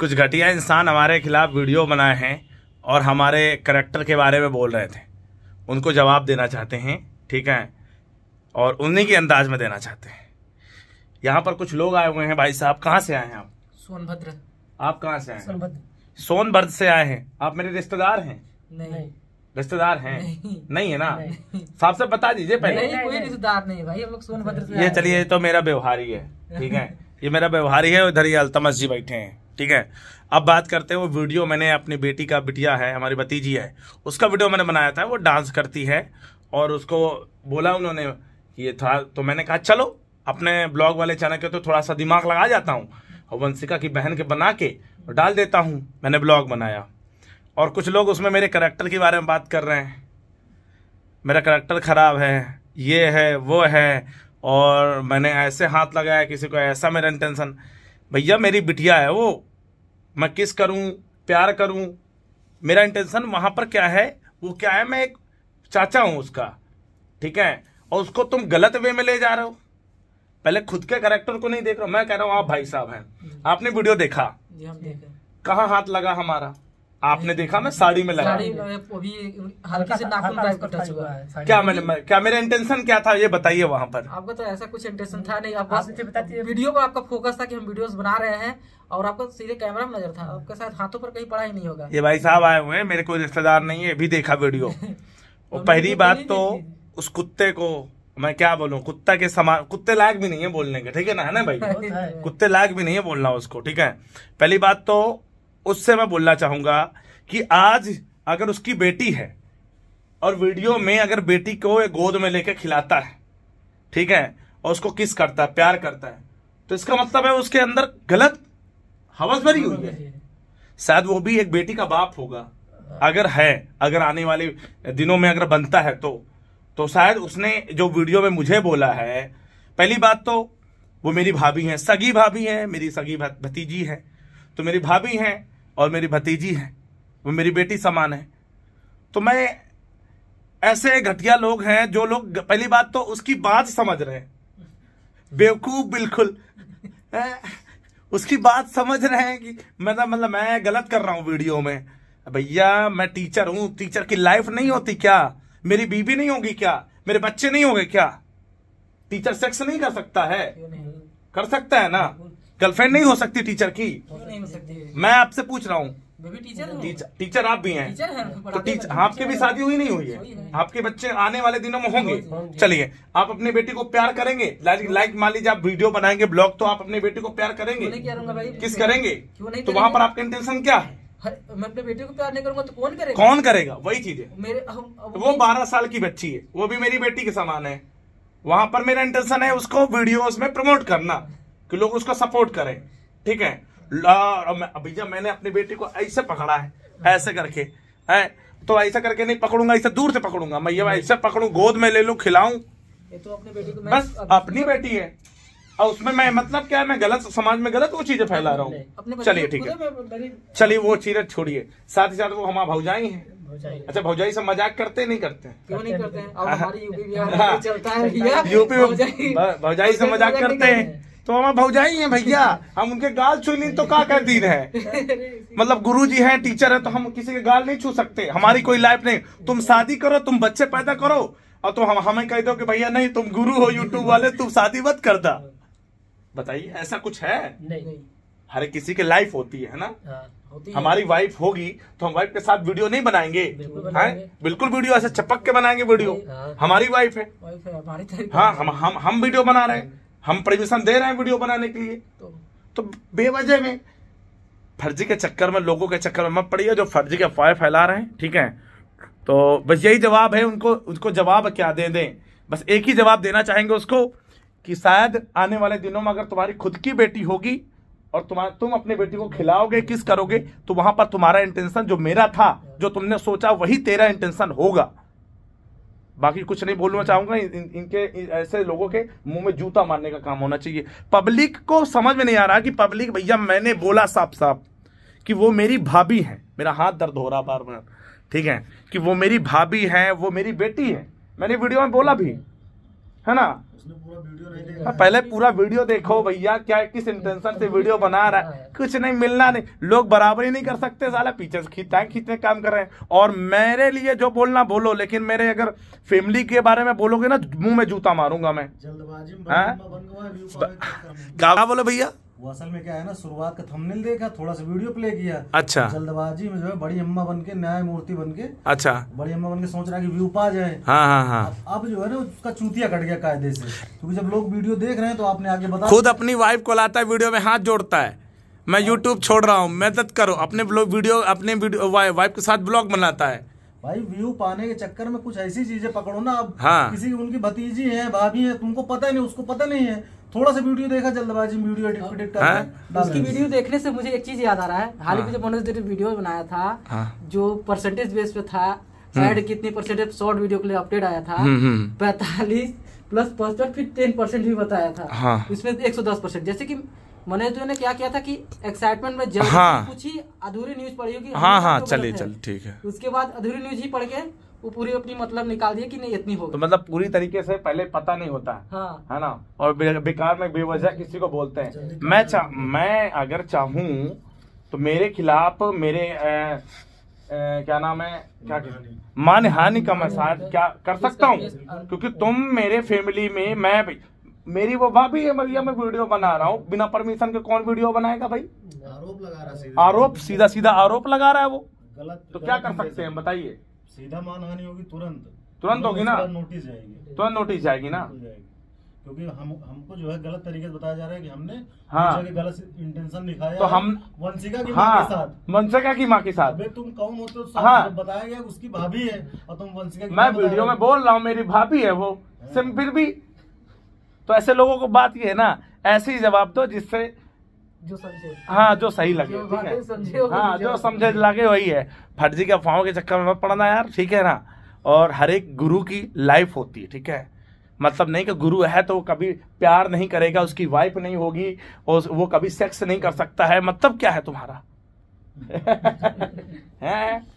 कुछ घटिया इंसान हमारे खिलाफ वीडियो बनाए हैं और हमारे करेक्टर के बारे में बोल रहे थे उनको जवाब देना चाहते हैं ठीक है और उन्हीं के अंदाज में देना चाहते हैं यहाँ पर कुछ लोग आए हुए हैं भाई साहब कहाँ से आए हैं आप सोनभद्र आप कहाँ से आए सोनभद्र सोनभद्र से आए हैं आप मेरे रिश्तेदार हैं नहीं रिश्तेदार हैं नहीं, नहीं है ना साहब सब बता दीजिए पहले नहीं, कोई रिश्तेदार नहीं भाई हम लोग सोनभद्र से ये चलिए तो मेरा व्यवहार ही है ठीक है ये मेरा व्यवहार ही है उधर ही अल्तमस जी बैठे हैं ठीक है अब बात करते हैं वो वीडियो मैंने अपनी बेटी का बिटिया है हमारी भतीजी है उसका वीडियो मैंने बनाया था वो डांस करती है और उसको बोला उन्होंने ये था तो मैंने कहा चलो अपने ब्लॉग वाले चैनल के तो थोड़ा सा दिमाग लगा जाता हूँ और वंशिका की बहन के बना के डाल देता हूँ मैंने ब्लॉग बनाया और कुछ लोग उसमें मेरे करेक्टर के बारे में बात कर रहे हैं मेरा करेक्टर ख़राब है ये है वो है और मैंने ऐसे हाथ लगाया किसी को ऐसा मेरा इंटेंशन भैया मेरी बिटिया है वो मैं किस करूं प्यार करूं मेरा इंटेंशन वहां पर क्या है वो क्या है मैं एक चाचा हूं उसका ठीक है और उसको तुम गलत वे में ले जा रहे हो पहले खुद के करेक्टर को नहीं देख रहा मैं कह रहा हूं आप भाई साहब हैं आपने वीडियो देखा। कहा हाथ लगा हमारा आपने देखा मैं साड़ी में लगा अभी हल्के से नाखून का टच हुआ है क्या मैंने क्या मेरा इंटेंशन क्या था ये बताइए वहाँ पर आपका तो ऐसा कुछ इंटेंशन था नहीं आप बताती वीडियो पर आपका फोकस था कि हम वीडियोस बना रहे हैं और आपको सीधे कैमरा में नजर था आपके साथ हाथों पर कहीं पड़ा ही नहीं होगा ये भाई साहब आए हुए हैं मेरे कोई रिश्तेदार नहीं है अभी देखा वीडियो और पहली बात तो उस कुत्ते को मैं क्या बोलूँ कुत्ता के समान कुत्ते लायक भी नहीं है बोलने के ठीक है ना है ना भाई तो कुत्ते लायक भी नहीं है बोलना उसको ठीक है पहली बात तो उससे मैं बोलना चाहूंगा कि आज अगर उसकी बेटी है और वीडियो में अगर बेटी को गोद में लेकर खिलाता है ठीक है और उसको किस करता है प्यार करता है तो इसका मतलब है उसके अंदर गलत हवस भरी हुई है शायद वो भी एक बेटी का बाप होगा अगर है अगर आने वाले दिनों में अगर बनता है तो तो शायद उसने जो वीडियो में मुझे बोला है पहली बात तो वो मेरी भाभी हैं सगी भाभी हैं मेरी सगी भतीजी है तो मेरी भाभी हैं और मेरी भतीजी है वो मेरी बेटी समान है तो मैं ऐसे घटिया लोग हैं जो लोग पहली बात तो उसकी बात समझ रहे हैं बेवकूफ बिल्कुल उसकी बात समझ रहे हैं कि मतलब मतलब मैं गलत कर रहा हूं वीडियो में भैया मैं टीचर हूं टीचर की लाइफ नहीं होती क्या मेरी बीबी नहीं होगी क्या मेरे बच्चे नहीं होंगे क्या टीचर सेक्स नहीं कर सकता है कर सकता है ना गर्लफ्रेंड नहीं हो सकती टीचर की नहीं हो सकती मैं आपसे पूछ रहा हूँ टीचर, टीचर टीचर आप भी हैं तो टीचर आपके भी शादी हुई नहीं हुई है आपके बच्चे आने वाले दिनों में होंगे चलिए आप अपने बेटे को प्यार करेंगे लाइक मान लीजिए आप वीडियो बनाएंगे ब्लॉग तो आप अपने बेटे को प्यार करेंगे किस करेंगे तो वहाँ पर आपका इंटेंशन क्या है मैं अपने बेटे को प्यार नहीं करूंगा तो कौन करेगा कौन करेगा वही चीज है मेरे वो बारह साल की बच्ची है वो भी मेरी बेटी के समान है वहाँ पर मेरा इंटेंशन है उसको वीडियोस में प्रमोट करना कि लोग उसको सपोर्ट करें ठीक है भैया मैंने अपनी बेटी को ऐसे पकड़ा है ऐसे करके है तो ऐसा करके नहीं पकड़ूंगा ऐसे दूर से पकड़ूंगा मैं ये ऐसे पकड़ू गोद में ले लू खिलाऊ तो बस अपनी बेटी है और उसमें मैं मतलब क्या है मैं गलत समाज में गलत वो चीजें फैला रहा हूँ चलिए ठीक है चलिए वो चीजें छोड़िए साथ ही साथ वो हमारा भौजाई है अच्छा भौजाई से मजाक करते नहीं करते क्यों नहीं करते हैं हाँ। यूपी में भौजाई से मजाक करते हैं तो हमारे भौजाई हैं भैया हम उनके गाल छू ली तो का कर दिन है मतलब गुरु जी हैं टीचर है तो हम किसी के गाल नहीं छू सकते हमारी कोई लाइफ नहीं तुम शादी करो तुम बच्चे पैदा करो और तुम तो हम हमें कह दो कि भैया नहीं तुम गुरु हो यूट्यूब वाले तुम शादी मत दा बताइए ऐसा कुछ है नहीं हर किसी की लाइफ होती है ना हाँ, हमारी वाइफ होगी तो हम वाइफ के साथ वीडियो नहीं बनाएंगे हैं बिल्कुल वीडियो हाँ? ऐसे चपक के बनाएंगे वीडियो हाँ। हमारी वाइफ है हाँ हम हम हम वीडियो बना रहे हैं हम परमिशन दे रहे हैं वीडियो बनाने के लिए तो, तो बेवजह में फर्जी के चक्कर में लोगों के चक्कर में मत पड़िए जो फर्जी के अफवाह फैला रहे हैं ठीक है तो बस यही जवाब है उनको उसको जवाब क्या दे दें बस एक ही जवाब देना चाहेंगे उसको कि शायद आने वाले दिनों में अगर तुम्हारी खुद की बेटी होगी और तुम्हारे तुम अपने बेटी को खिलाओगे किस करोगे तो वहां पर तुम्हारा इंटेंशन जो मेरा था जो तुमने सोचा वही तेरा इंटेंशन होगा बाकी कुछ नहीं बोलना चाहूंगा इन, इनके ऐसे लोगों के मुंह में जूता मारने का काम होना चाहिए पब्लिक को समझ में नहीं आ रहा कि पब्लिक भैया मैंने बोला साफ साफ कि वो मेरी भाभी है मेरा हाथ दर्द हो रहा बार बार ठीक है कि वो मेरी भाभी है वो मेरी बेटी है मैंने वीडियो में बोला भी है ना पूरा हाँ, पहले पूरा वीडियो देखो भैया क्या किस इंटेंशन से वीडियो बना रहा है हाँ। कुछ नहीं मिलना नहीं लोग बराबर ही नहीं कर सकते साला पीछे से खींचता खींचने काम कर रहे हैं और मेरे लिए जो बोलना बोलो लेकिन मेरे अगर फैमिली के बारे में बोलोगे ना मुंह में जूता मारूंगा मैं जल्दबाजी हाँ? क्या बोलो भैया वो असल में क्या है ना शुरुआत का थंबनेल देखा थोड़ा सा वीडियो प्ले किया अच्छा जल्दबाजी में जो है बड़ी अम्मा बन के मूर्ति बन के अच्छा बड़ी अम्मा बन के सोच रहा कि व्यू पा जाए हाँ हाँ हाँ अब जो है ना उसका चूतिया कट गया कायदे से क्योंकि जब लोग वीडियो देख रहे हैं तो आपने आगे बताया खुद अपनी वाइफ को लाता है वीडियो में हाथ जोड़ता है मैं यूट्यूब हाँ। छोड़ रहा हूँ मदद करो अपने वीडियो अपने वाइफ के साथ ब्लॉग बनाता है भाई व्यू पाने के चक्कर में कुछ ऐसी चीजें पकड़ो ना अब हाँ। किसी उनकी भतीजी है भाभी है तुमको पता नहीं उसको पता नहीं है थोड़ा सा वीडियो देखा जल्दबाजी वीडियो एडिट एडिट कर हाँ। उसकी वीडियो देखने से मुझे एक चीज याद आ रहा है हाल ही में हाँ। जो वीडियो बनाया था जो परसेंटेज बेस पे था शायद कितने परसेंटेज शॉर्ट वीडियो के लिए अपडेट आया था हम्म, हम्म। पैतालीस प्लस परसेंट फिर टेन परसेंट भी बताया था हाँ उसमें एक सौ दस परसेंट जैसे कि मनोज जो ने क्या किया था कि एक्साइटमेंट में जब हाँ कुछ ही अधूरी न्यूज पढ़ी होगी हाँ हाँ चलिए चल ठीक है उसके बाद अधूरी न्यूज ही पढ़ के वो पूरी अपनी मतलब निकाल दिए कि नहीं इतनी हो तो मतलब पूरी तरीके से पहले पता नहीं होता है हाँ। है ना और बेकार में बेवजह किसी को बोलते हैं मैं मैं अगर चाहूँ तो मेरे खिलाफ मेरे क्या नाम है क्या हानि का मैं क्या कर सकता हूँ क्योंकि तुम मेरे फैमिली में मैं भाई मेरी वो भाभी है भैया मैं वीडियो बना रहा हूँ बिना परमिशन के कौन वीडियो बनाएगा भाई आरोप लगा रहा है आरोप सीधा सीधा आरोप लगा रहा है वो गलत तो क्या कर सकते हैं बताइए सीधा हानि होगी तुरंत तुरंत होगी ना नोटिस जाएगी तुरंत नोटिस जाएगी ना क्योंकि हम हमको जो है गलत तरीके से बताया जा रहा है कि हमने हाँ की गलत इंटेंशन दिखाया तो हम वंशिका की हाँ, माँ के साथ वंशिका की माँ के साथ अबे तुम कौन हो तो हाँ बताया गया उसकी भाभी है और तुम वंशिका मैं वीडियो में बोल रहा हूँ मेरी भाभी है वो हाँ। फिर भी तो ऐसे लोगों को बात ये है ना ऐसे ही जवाब दो जिससे जो समझे हाँ जो सही लगे ठीक है हाँ जो समझे लगे वही है फर्जी के अफवाहों के चक्कर में मत पड़ना यार ठीक है ना और हर एक गुरु की लाइफ होती है ठीक है मतलब नहीं कि गुरु है तो कभी प्यार नहीं करेगा उसकी वाइफ नहीं होगी और वो कभी सेक्स नहीं कर सकता है मतलब क्या है तुम्हारा है